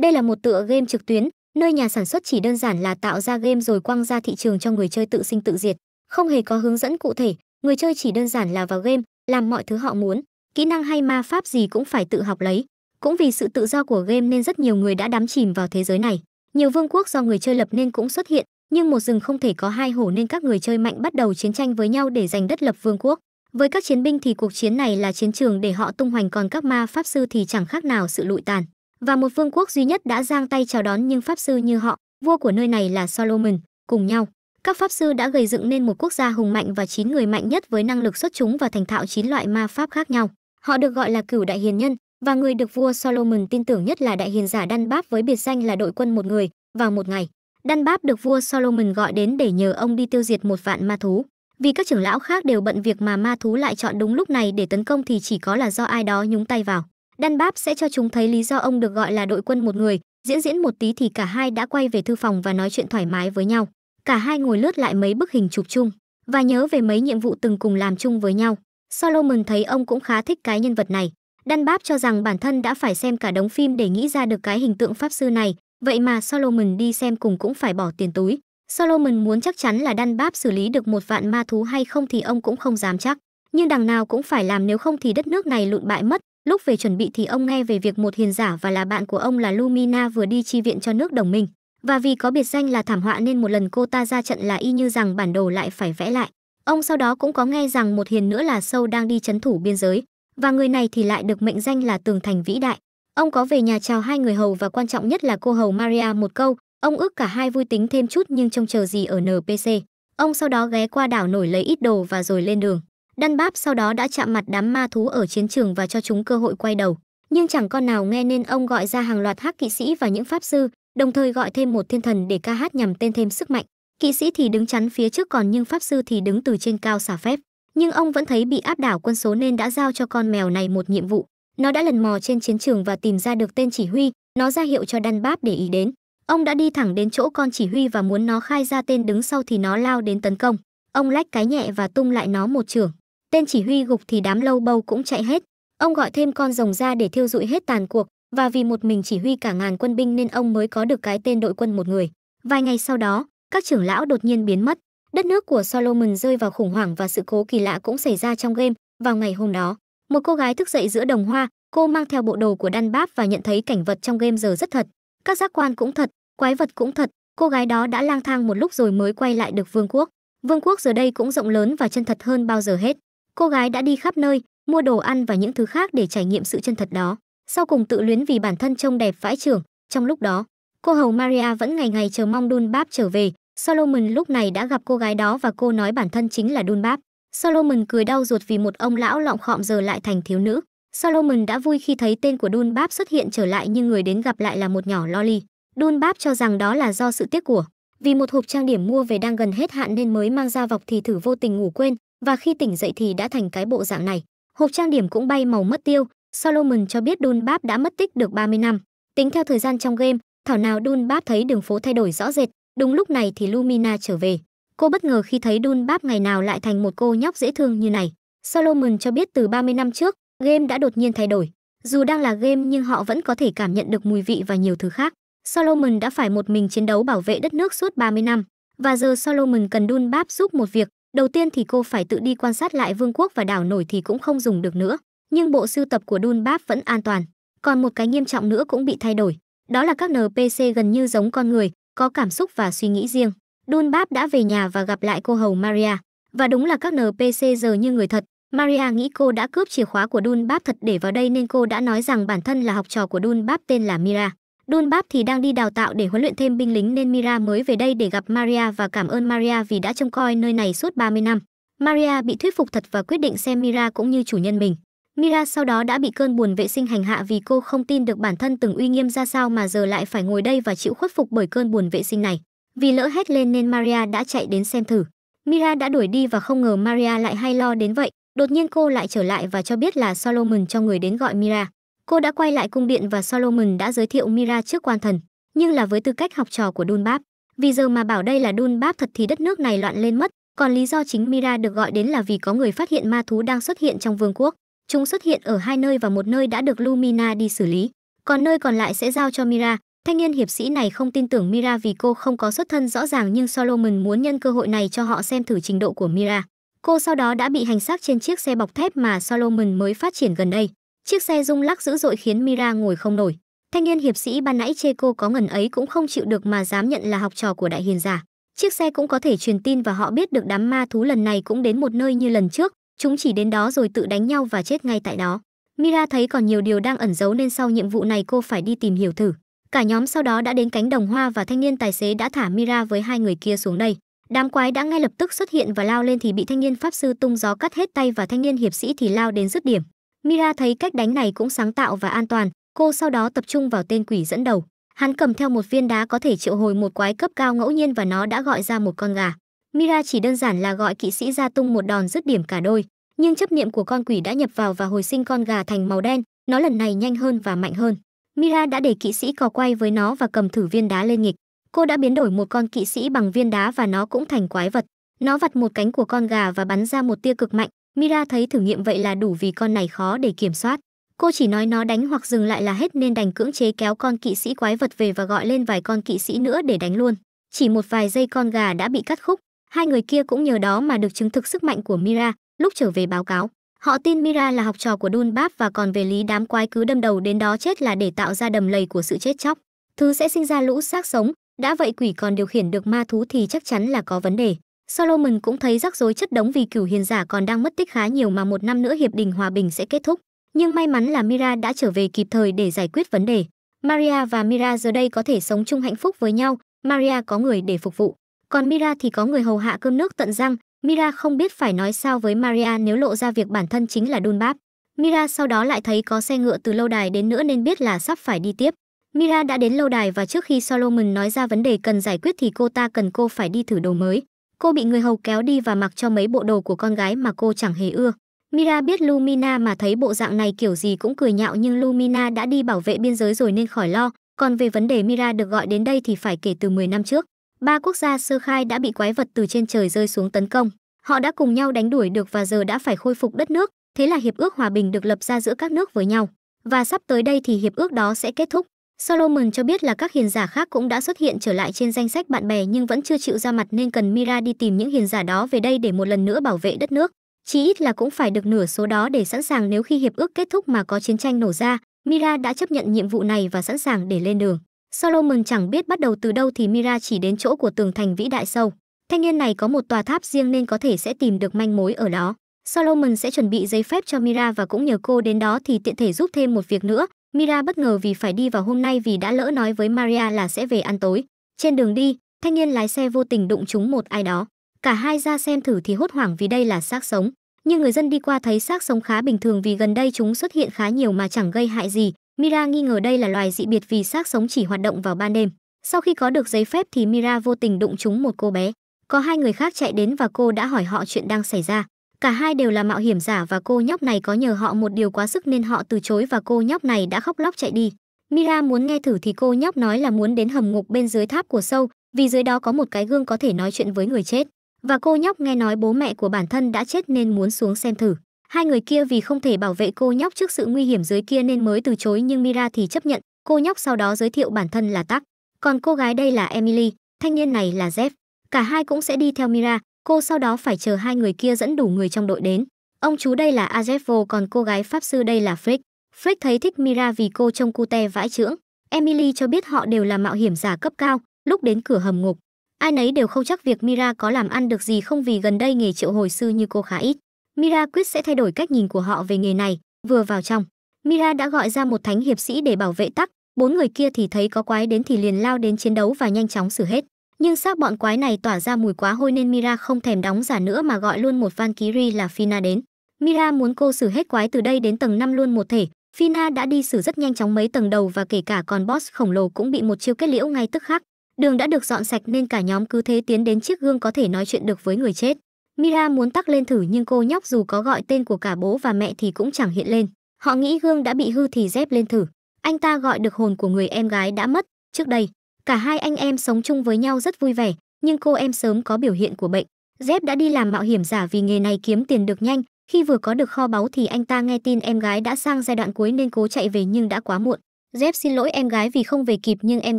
Đây là một tựa game trực tuyến, nơi nhà sản xuất chỉ đơn giản là tạo ra game rồi quăng ra thị trường cho người chơi tự sinh tự diệt, không hề có hướng dẫn cụ thể, người chơi chỉ đơn giản là vào game, làm mọi thứ họ muốn, kỹ năng hay ma pháp gì cũng phải tự học lấy. Cũng vì sự tự do của game nên rất nhiều người đã đắm chìm vào thế giới này. Nhiều vương quốc do người chơi lập nên cũng xuất hiện, nhưng một rừng không thể có hai hổ nên các người chơi mạnh bắt đầu chiến tranh với nhau để giành đất lập vương quốc. Với các chiến binh thì cuộc chiến này là chiến trường để họ tung hoành còn các ma pháp sư thì chẳng khác nào sự lụi tàn và một vương quốc duy nhất đã giang tay chào đón những pháp sư như họ, vua của nơi này là Solomon, cùng nhau. Các pháp sư đã gây dựng nên một quốc gia hùng mạnh và 9 người mạnh nhất với năng lực xuất chúng và thành thạo 9 loại ma pháp khác nhau. Họ được gọi là cửu đại hiền nhân và người được vua Solomon tin tưởng nhất là đại hiền giả Đan Báp với biệt danh là đội quân một người vào một ngày. Đan Báp được vua Solomon gọi đến để nhờ ông đi tiêu diệt một vạn ma thú. Vì các trưởng lão khác đều bận việc mà ma thú lại chọn đúng lúc này để tấn công thì chỉ có là do ai đó nhúng tay vào. Đan Báp sẽ cho chúng thấy lý do ông được gọi là đội quân một người, diễn diễn một tí thì cả hai đã quay về thư phòng và nói chuyện thoải mái với nhau. Cả hai ngồi lướt lại mấy bức hình chụp chung và nhớ về mấy nhiệm vụ từng cùng làm chung với nhau. Solomon thấy ông cũng khá thích cái nhân vật này. Đan Báp cho rằng bản thân đã phải xem cả đống phim để nghĩ ra được cái hình tượng pháp sư này, vậy mà Solomon đi xem cùng cũng phải bỏ tiền túi. Solomon muốn chắc chắn là Đan Báp xử lý được một vạn ma thú hay không thì ông cũng không dám chắc. Nhưng đằng nào cũng phải làm nếu không thì đất nước này lụn bại mất, Lúc về chuẩn bị thì ông nghe về việc một hiền giả và là bạn của ông là Lumina vừa đi chi viện cho nước đồng minh. Và vì có biệt danh là thảm họa nên một lần cô ta ra trận là y như rằng bản đồ lại phải vẽ lại. Ông sau đó cũng có nghe rằng một hiền nữa là Sâu đang đi chấn thủ biên giới, và người này thì lại được mệnh danh là Tường Thành Vĩ Đại. Ông có về nhà chào hai người hầu và quan trọng nhất là cô hầu Maria một câu, ông ước cả hai vui tính thêm chút nhưng trông chờ gì ở NPC. Ông sau đó ghé qua đảo nổi lấy ít đồ và rồi lên đường. Đan Báp sau đó đã chạm mặt đám ma thú ở chiến trường và cho chúng cơ hội quay đầu. Nhưng chẳng con nào nghe nên ông gọi ra hàng loạt hắc kỵ sĩ và những pháp sư, đồng thời gọi thêm một thiên thần để ca hát nhằm tên thêm sức mạnh. Kỵ sĩ thì đứng chắn phía trước còn nhưng pháp sư thì đứng từ trên cao xả phép. Nhưng ông vẫn thấy bị áp đảo quân số nên đã giao cho con mèo này một nhiệm vụ. Nó đã lần mò trên chiến trường và tìm ra được tên chỉ huy, nó ra hiệu cho Đan Báp để ý đến. Ông đã đi thẳng đến chỗ con chỉ huy và muốn nó khai ra tên đứng sau thì nó lao đến tấn công. Ông lách cái nhẹ và tung lại nó một trường. Tên chỉ huy gục thì đám lâu bầu cũng chạy hết. Ông gọi thêm con rồng ra để thiêu dụi hết tàn cuộc, và vì một mình chỉ huy cả ngàn quân binh nên ông mới có được cái tên đội quân một người. Vài ngày sau đó, các trưởng lão đột nhiên biến mất. Đất nước của Solomon rơi vào khủng hoảng và sự cố kỳ lạ cũng xảy ra trong game vào ngày hôm đó. Một cô gái thức dậy giữa đồng hoa, cô mang theo bộ đồ của đan báp và nhận thấy cảnh vật trong game giờ rất thật. Các giác quan cũng thật, quái vật cũng thật, cô gái đó đã lang thang một lúc rồi mới quay lại được vương quốc. Vương quốc giờ đây cũng rộng lớn và chân thật hơn bao giờ hết. Cô gái đã đi khắp nơi, mua đồ ăn và những thứ khác để trải nghiệm sự chân thật đó. Sau cùng tự luyến vì bản thân trông đẹp vãi trưởng. Trong lúc đó, cô hầu Maria vẫn ngày ngày chờ mong Dunbap trở về. Solomon lúc này đã gặp cô gái đó và cô nói bản thân chính là Dunbap. Solomon cười đau ruột vì một ông lão lọng khọm giờ lại thành thiếu nữ. Solomon đã vui khi thấy tên của Dunbap xuất hiện trở lại nhưng người đến gặp lại là một nhỏ loli. Dunbap cho rằng đó là do sự tiếc của. Vì một hộp trang điểm mua về đang gần hết hạn nên mới mang ra vọc thì thử vô tình ngủ quên, và khi tỉnh dậy thì đã thành cái bộ dạng này. Hộp trang điểm cũng bay màu mất tiêu, Solomon cho biết Dunbap đã mất tích được 30 năm. Tính theo thời gian trong game, thảo nào Dunbap thấy đường phố thay đổi rõ rệt, đúng lúc này thì Lumina trở về. Cô bất ngờ khi thấy Dunbap ngày nào lại thành một cô nhóc dễ thương như này. Solomon cho biết từ 30 năm trước, game đã đột nhiên thay đổi. Dù đang là game nhưng họ vẫn có thể cảm nhận được mùi vị và nhiều thứ khác. Solomon đã phải một mình chiến đấu bảo vệ đất nước suốt 30 năm. Và giờ Solomon cần Dunbap giúp một việc, Đầu tiên thì cô phải tự đi quan sát lại vương quốc và đảo nổi thì cũng không dùng được nữa, nhưng bộ sưu tập của Dunbap vẫn an toàn. Còn một cái nghiêm trọng nữa cũng bị thay đổi, đó là các NPC gần như giống con người, có cảm xúc và suy nghĩ riêng. Dunbap đã về nhà và gặp lại cô hầu Maria, và đúng là các NPC giờ như người thật. Maria nghĩ cô đã cướp chìa khóa của Dunbap thật để vào đây nên cô đã nói rằng bản thân là học trò của Dunbap tên là Mira. Dunbap thì đang đi đào tạo để huấn luyện thêm binh lính nên Mira mới về đây để gặp Maria và cảm ơn Maria vì đã trông coi nơi này suốt 30 năm. Maria bị thuyết phục thật và quyết định xem Mira cũng như chủ nhân mình. Mira sau đó đã bị cơn buồn vệ sinh hành hạ vì cô không tin được bản thân từng uy nghiêm ra sao mà giờ lại phải ngồi đây và chịu khuất phục bởi cơn buồn vệ sinh này. Vì lỡ hét lên nên Maria đã chạy đến xem thử. Mira đã đuổi đi và không ngờ Maria lại hay lo đến vậy. Đột nhiên cô lại trở lại và cho biết là Solomon cho người đến gọi Mira. Cô đã quay lại cung điện và Solomon đã giới thiệu Mira trước quan thần, nhưng là với tư cách học trò của Dunbab. Vì giờ mà bảo đây là Dunbab thật thì đất nước này loạn lên mất, còn lý do chính Mira được gọi đến là vì có người phát hiện ma thú đang xuất hiện trong vương quốc. Chúng xuất hiện ở hai nơi và một nơi đã được Lumina đi xử lý, còn nơi còn lại sẽ giao cho Mira. Thanh niên hiệp sĩ này không tin tưởng Mira vì cô không có xuất thân rõ ràng nhưng Solomon muốn nhân cơ hội này cho họ xem thử trình độ của Mira. Cô sau đó đã bị hành xác trên chiếc xe bọc thép mà Solomon mới phát triển gần đây chiếc xe rung lắc dữ dội khiến mira ngồi không nổi thanh niên hiệp sĩ ban nãy chê cô có ngần ấy cũng không chịu được mà dám nhận là học trò của đại hiền giả chiếc xe cũng có thể truyền tin và họ biết được đám ma thú lần này cũng đến một nơi như lần trước chúng chỉ đến đó rồi tự đánh nhau và chết ngay tại đó mira thấy còn nhiều điều đang ẩn giấu nên sau nhiệm vụ này cô phải đi tìm hiểu thử cả nhóm sau đó đã đến cánh đồng hoa và thanh niên tài xế đã thả mira với hai người kia xuống đây đám quái đã ngay lập tức xuất hiện và lao lên thì bị thanh niên pháp sư tung gió cắt hết tay và thanh niên hiệp sĩ thì lao đến dứt điểm Mira thấy cách đánh này cũng sáng tạo và an toàn, cô sau đó tập trung vào tên quỷ dẫn đầu. Hắn cầm theo một viên đá có thể triệu hồi một quái cấp cao ngẫu nhiên và nó đã gọi ra một con gà. Mira chỉ đơn giản là gọi kỵ sĩ ra tung một đòn dứt điểm cả đôi, nhưng chấp niệm của con quỷ đã nhập vào và hồi sinh con gà thành màu đen, nó lần này nhanh hơn và mạnh hơn. Mira đã để kỵ sĩ cò quay với nó và cầm thử viên đá lên nghịch. Cô đã biến đổi một con kỵ sĩ bằng viên đá và nó cũng thành quái vật. Nó vặt một cánh của con gà và bắn ra một tia cực mạnh, Mira thấy thử nghiệm vậy là đủ vì con này khó để kiểm soát. Cô chỉ nói nó đánh hoặc dừng lại là hết nên đành cưỡng chế kéo con kỵ sĩ quái vật về và gọi lên vài con kỵ sĩ nữa để đánh luôn. Chỉ một vài giây con gà đã bị cắt khúc, hai người kia cũng nhờ đó mà được chứng thực sức mạnh của Mira, lúc trở về báo cáo. Họ tin Mira là học trò của Dunbap và còn về lý đám quái cứ đâm đầu đến đó chết là để tạo ra đầm lầy của sự chết chóc. Thứ sẽ sinh ra lũ xác sống, đã vậy quỷ còn điều khiển được ma thú thì chắc chắn là có vấn đề. Solomon cũng thấy rắc rối chất đống vì cửu hiền giả còn đang mất tích khá nhiều mà một năm nữa hiệp định hòa bình sẽ kết thúc. Nhưng may mắn là Mira đã trở về kịp thời để giải quyết vấn đề. Maria và Mira giờ đây có thể sống chung hạnh phúc với nhau, Maria có người để phục vụ. Còn Mira thì có người hầu hạ cơm nước tận răng, Mira không biết phải nói sao với Maria nếu lộ ra việc bản thân chính là đun báp. Mira sau đó lại thấy có xe ngựa từ lâu đài đến nữa nên biết là sắp phải đi tiếp. Mira đã đến lâu đài và trước khi Solomon nói ra vấn đề cần giải quyết thì cô ta cần cô phải đi thử đồ mới. Cô bị người hầu kéo đi và mặc cho mấy bộ đồ của con gái mà cô chẳng hề ưa. Mira biết Lumina mà thấy bộ dạng này kiểu gì cũng cười nhạo nhưng Lumina đã đi bảo vệ biên giới rồi nên khỏi lo. Còn về vấn đề Mira được gọi đến đây thì phải kể từ 10 năm trước. Ba quốc gia sơ khai đã bị quái vật từ trên trời rơi xuống tấn công. Họ đã cùng nhau đánh đuổi được và giờ đã phải khôi phục đất nước. Thế là hiệp ước hòa bình được lập ra giữa các nước với nhau. Và sắp tới đây thì hiệp ước đó sẽ kết thúc. Solomon cho biết là các hiền giả khác cũng đã xuất hiện trở lại trên danh sách bạn bè nhưng vẫn chưa chịu ra mặt nên cần Mira đi tìm những hiền giả đó về đây để một lần nữa bảo vệ đất nước. Chí ít là cũng phải được nửa số đó để sẵn sàng nếu khi hiệp ước kết thúc mà có chiến tranh nổ ra. Mira đã chấp nhận nhiệm vụ này và sẵn sàng để lên đường. Solomon chẳng biết bắt đầu từ đâu thì Mira chỉ đến chỗ của tường thành vĩ đại sâu. Thanh niên này có một tòa tháp riêng nên có thể sẽ tìm được manh mối ở đó. Solomon sẽ chuẩn bị giấy phép cho Mira và cũng nhờ cô đến đó thì tiện thể giúp thêm một việc nữa, Mira bất ngờ vì phải đi vào hôm nay vì đã lỡ nói với Maria là sẽ về ăn tối. Trên đường đi, thanh niên lái xe vô tình đụng trúng một ai đó. Cả hai ra xem thử thì hốt hoảng vì đây là xác sống. Nhưng người dân đi qua thấy xác sống khá bình thường vì gần đây chúng xuất hiện khá nhiều mà chẳng gây hại gì. Mira nghi ngờ đây là loài dị biệt vì xác sống chỉ hoạt động vào ban đêm. Sau khi có được giấy phép thì Mira vô tình đụng trúng một cô bé. Có hai người khác chạy đến và cô đã hỏi họ chuyện đang xảy ra. Cả hai đều là mạo hiểm giả và cô nhóc này có nhờ họ một điều quá sức nên họ từ chối và cô nhóc này đã khóc lóc chạy đi. Mira muốn nghe thử thì cô nhóc nói là muốn đến hầm ngục bên dưới tháp của sâu, vì dưới đó có một cái gương có thể nói chuyện với người chết. Và cô nhóc nghe nói bố mẹ của bản thân đã chết nên muốn xuống xem thử. Hai người kia vì không thể bảo vệ cô nhóc trước sự nguy hiểm dưới kia nên mới từ chối nhưng Mira thì chấp nhận. Cô nhóc sau đó giới thiệu bản thân là Tắc. Còn cô gái đây là Emily, thanh niên này là Jeff. Cả hai cũng sẽ đi theo Mira, Cô sau đó phải chờ hai người kia dẫn đủ người trong đội đến. Ông chú đây là Azevo còn cô gái pháp sư đây là Frick. Frick thấy thích Mira vì cô trông cute vãi chưỡng. Emily cho biết họ đều là mạo hiểm giả cấp cao, lúc đến cửa hầm ngục. Ai nấy đều không chắc việc Mira có làm ăn được gì không vì gần đây nghề triệu hồi sư như cô khá ít. Mira quyết sẽ thay đổi cách nhìn của họ về nghề này, vừa vào trong. Mira đã gọi ra một thánh hiệp sĩ để bảo vệ tắc, bốn người kia thì thấy có quái đến thì liền lao đến chiến đấu và nhanh chóng xử hết nhưng xác bọn quái này tỏa ra mùi quá hôi nên mira không thèm đóng giả nữa mà gọi luôn một van kiri là fina đến mira muốn cô xử hết quái từ đây đến tầng 5 luôn một thể fina đã đi xử rất nhanh chóng mấy tầng đầu và kể cả còn boss khổng lồ cũng bị một chiêu kết liễu ngay tức khắc đường đã được dọn sạch nên cả nhóm cứ thế tiến đến chiếc gương có thể nói chuyện được với người chết mira muốn tắc lên thử nhưng cô nhóc dù có gọi tên của cả bố và mẹ thì cũng chẳng hiện lên họ nghĩ gương đã bị hư thì dép lên thử anh ta gọi được hồn của người em gái đã mất trước đây Cả hai anh em sống chung với nhau rất vui vẻ, nhưng cô em sớm có biểu hiện của bệnh. Dép đã đi làm mạo hiểm giả vì nghề này kiếm tiền được nhanh, khi vừa có được kho báu thì anh ta nghe tin em gái đã sang giai đoạn cuối nên cố chạy về nhưng đã quá muộn. Dép xin lỗi em gái vì không về kịp nhưng em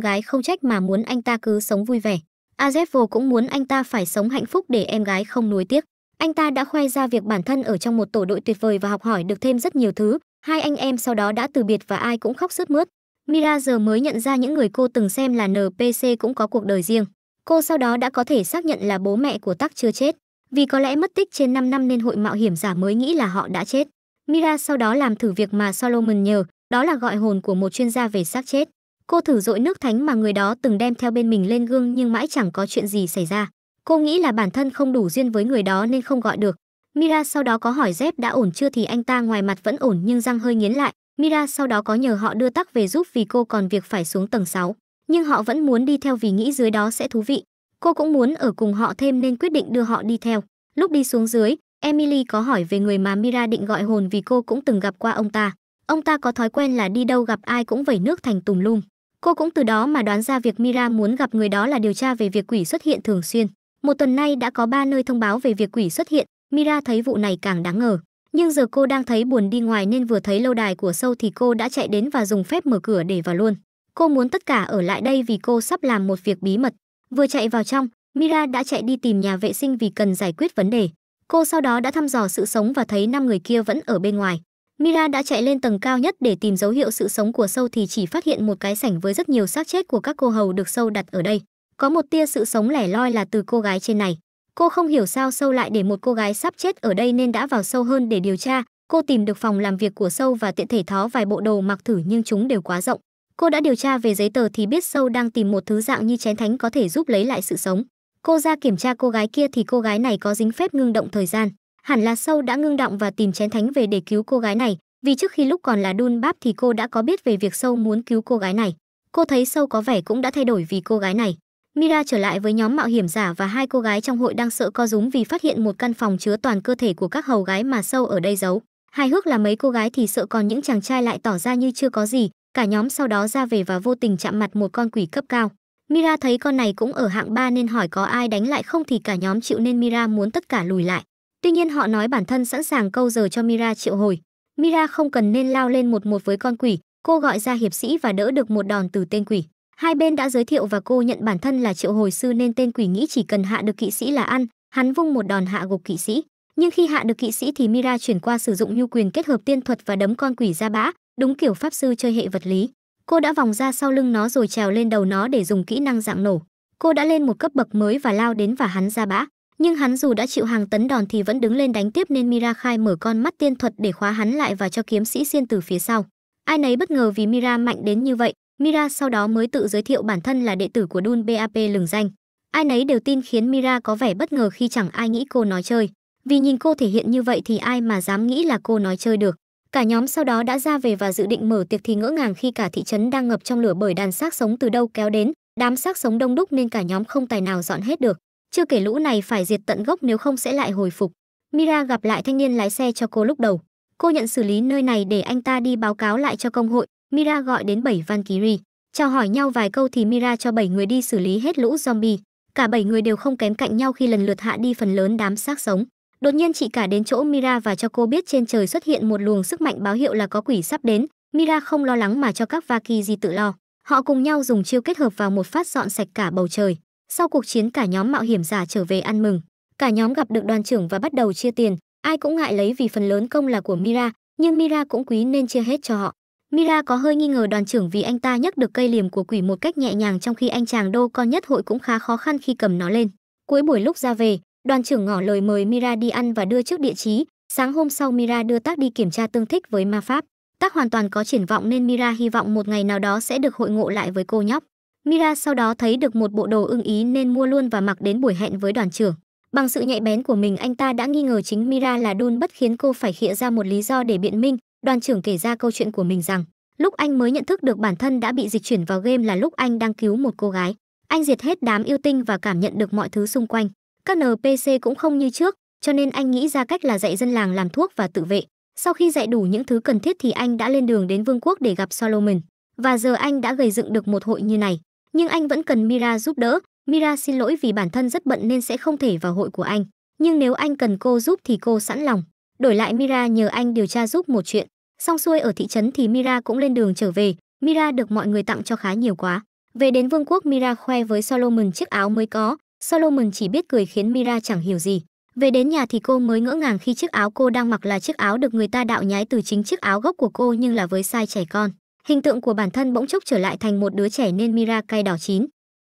gái không trách mà muốn anh ta cứ sống vui vẻ. Azevo cũng muốn anh ta phải sống hạnh phúc để em gái không nuối tiếc. Anh ta đã khoe ra việc bản thân ở trong một tổ đội tuyệt vời và học hỏi được thêm rất nhiều thứ. Hai anh em sau đó đã từ biệt và ai cũng khóc sướt mướt. Mira giờ mới nhận ra những người cô từng xem là NPC cũng có cuộc đời riêng. Cô sau đó đã có thể xác nhận là bố mẹ của Tắc chưa chết, vì có lẽ mất tích trên 5 năm nên hội mạo hiểm giả mới nghĩ là họ đã chết. Mira sau đó làm thử việc mà Solomon nhờ, đó là gọi hồn của một chuyên gia về xác chết. Cô thử dội nước thánh mà người đó từng đem theo bên mình lên gương nhưng mãi chẳng có chuyện gì xảy ra. Cô nghĩ là bản thân không đủ duyên với người đó nên không gọi được. Mira sau đó có hỏi Dép đã ổn chưa thì anh ta ngoài mặt vẫn ổn nhưng răng hơi nghiến lại, Mira sau đó có nhờ họ đưa tắc về giúp vì cô còn việc phải xuống tầng 6, nhưng họ vẫn muốn đi theo vì nghĩ dưới đó sẽ thú vị. Cô cũng muốn ở cùng họ thêm nên quyết định đưa họ đi theo. Lúc đi xuống dưới, Emily có hỏi về người mà Mira định gọi hồn vì cô cũng từng gặp qua ông ta. Ông ta có thói quen là đi đâu gặp ai cũng vẩy nước thành tùm lum. Cô cũng từ đó mà đoán ra việc Mira muốn gặp người đó là điều tra về việc quỷ xuất hiện thường xuyên. Một tuần nay đã có ba nơi thông báo về việc quỷ xuất hiện, Mira thấy vụ này càng đáng ngờ nhưng giờ cô đang thấy buồn đi ngoài nên vừa thấy lâu đài của sâu thì cô đã chạy đến và dùng phép mở cửa để vào luôn. Cô muốn tất cả ở lại đây vì cô sắp làm một việc bí mật. Vừa chạy vào trong, Mira đã chạy đi tìm nhà vệ sinh vì cần giải quyết vấn đề. Cô sau đó đã thăm dò sự sống và thấy năm người kia vẫn ở bên ngoài. Mira đã chạy lên tầng cao nhất để tìm dấu hiệu sự sống của sâu thì chỉ phát hiện một cái sảnh với rất nhiều xác chết của các cô hầu được sâu đặt ở đây. Có một tia sự sống lẻ loi là từ cô gái trên này. Cô không hiểu sao sâu lại để một cô gái sắp chết ở đây nên đã vào sâu hơn để điều tra. Cô tìm được phòng làm việc của sâu và tiện thể tháo vài bộ đồ mặc thử nhưng chúng đều quá rộng. Cô đã điều tra về giấy tờ thì biết sâu đang tìm một thứ dạng như chén thánh có thể giúp lấy lại sự sống. Cô ra kiểm tra cô gái kia thì cô gái này có dính phép ngưng động thời gian. Hẳn là sâu đã ngưng động và tìm chén thánh về để cứu cô gái này, vì trước khi lúc còn là đun báp thì cô đã có biết về việc sâu muốn cứu cô gái này. Cô thấy sâu có vẻ cũng đã thay đổi vì cô gái này. Mira trở lại với nhóm mạo hiểm giả và hai cô gái trong hội đang sợ co rúm vì phát hiện một căn phòng chứa toàn cơ thể của các hầu gái mà sâu ở đây giấu. Hài hước là mấy cô gái thì sợ còn những chàng trai lại tỏ ra như chưa có gì, cả nhóm sau đó ra về và vô tình chạm mặt một con quỷ cấp cao. Mira thấy con này cũng ở hạng 3 nên hỏi có ai đánh lại không thì cả nhóm chịu nên Mira muốn tất cả lùi lại. Tuy nhiên họ nói bản thân sẵn sàng câu giờ cho Mira triệu hồi. Mira không cần nên lao lên một một với con quỷ, cô gọi ra hiệp sĩ và đỡ được một đòn từ tên quỷ. Hai bên đã giới thiệu và cô nhận bản thân là triệu hồi sư nên tên quỷ nghĩ chỉ cần hạ được kỵ sĩ là ăn, hắn vung một đòn hạ gục kỵ sĩ. Nhưng khi hạ được kỵ sĩ thì Mira chuyển qua sử dụng nhu quyền kết hợp tiên thuật và đấm con quỷ ra bã, đúng kiểu pháp sư chơi hệ vật lý. Cô đã vòng ra sau lưng nó rồi trèo lên đầu nó để dùng kỹ năng dạng nổ. Cô đã lên một cấp bậc mới và lao đến và hắn ra bã. Nhưng hắn dù đã chịu hàng tấn đòn thì vẫn đứng lên đánh tiếp nên Mira khai mở con mắt tiên thuật để khóa hắn lại và cho kiếm sĩ xiên từ phía sau. Ai nấy bất ngờ vì Mira mạnh đến như vậy, Mira sau đó mới tự giới thiệu bản thân là đệ tử của Dun BAP lừng danh. Ai nấy đều tin khiến Mira có vẻ bất ngờ khi chẳng ai nghĩ cô nói chơi. Vì nhìn cô thể hiện như vậy thì ai mà dám nghĩ là cô nói chơi được. Cả nhóm sau đó đã ra về và dự định mở tiệc thì ngỡ ngàng khi cả thị trấn đang ngập trong lửa bởi đàn xác sống từ đâu kéo đến, đám xác sống đông đúc nên cả nhóm không tài nào dọn hết được. Chưa kể lũ này phải diệt tận gốc nếu không sẽ lại hồi phục. Mira gặp lại thanh niên lái xe cho cô lúc đầu. Cô nhận xử lý nơi này để anh ta đi báo cáo lại cho công hội, Mira gọi đến 7 Valkyrie, chào hỏi nhau vài câu thì Mira cho 7 người đi xử lý hết lũ zombie. Cả 7 người đều không kém cạnh nhau khi lần lượt hạ đi phần lớn đám xác sống. Đột nhiên chị cả đến chỗ Mira và cho cô biết trên trời xuất hiện một luồng sức mạnh báo hiệu là có quỷ sắp đến. Mira không lo lắng mà cho các Valkyrie tự lo. Họ cùng nhau dùng chiêu kết hợp vào một phát dọn sạch cả bầu trời. Sau cuộc chiến cả nhóm mạo hiểm giả trở về ăn mừng. Cả nhóm gặp được đoàn trưởng và bắt đầu chia tiền. Ai cũng ngại lấy vì phần lớn công là của Mira, nhưng Mira cũng quý nên chia hết cho họ. Mira có hơi nghi ngờ đoàn trưởng vì anh ta nhấc được cây liềm của quỷ một cách nhẹ nhàng trong khi anh chàng đô con nhất hội cũng khá khó khăn khi cầm nó lên. Cuối buổi lúc ra về, đoàn trưởng ngỏ lời mời Mira đi ăn và đưa trước địa chí. Sáng hôm sau Mira đưa tác đi kiểm tra tương thích với ma pháp. Tác hoàn toàn có triển vọng nên Mira hy vọng một ngày nào đó sẽ được hội ngộ lại với cô nhóc. Mira sau đó thấy được một bộ đồ ưng ý nên mua luôn và mặc đến buổi hẹn với đoàn trưởng. Bằng sự nhạy bén của mình anh ta đã nghi ngờ chính Mira là đun bất khiến cô phải khịa ra một lý do để biện minh, đoàn trưởng kể ra câu chuyện của mình rằng lúc anh mới nhận thức được bản thân đã bị dịch chuyển vào game là lúc anh đang cứu một cô gái anh diệt hết đám yêu tinh và cảm nhận được mọi thứ xung quanh các npc cũng không như trước cho nên anh nghĩ ra cách là dạy dân làng làm thuốc và tự vệ sau khi dạy đủ những thứ cần thiết thì anh đã lên đường đến vương quốc để gặp solomon và giờ anh đã gầy dựng được một hội như này nhưng anh vẫn cần mira giúp đỡ mira xin lỗi vì bản thân rất bận nên sẽ không thể vào hội của anh nhưng nếu anh cần cô giúp thì cô sẵn lòng đổi lại mira nhờ anh điều tra giúp một chuyện Xong xuôi ở thị trấn thì Mira cũng lên đường trở về, Mira được mọi người tặng cho khá nhiều quá. Về đến vương quốc Mira khoe với Solomon chiếc áo mới có, Solomon chỉ biết cười khiến Mira chẳng hiểu gì. Về đến nhà thì cô mới ngỡ ngàng khi chiếc áo cô đang mặc là chiếc áo được người ta đạo nhái từ chính chiếc áo gốc của cô nhưng là với size trẻ con. Hình tượng của bản thân bỗng chốc trở lại thành một đứa trẻ nên Mira cay đỏ chín.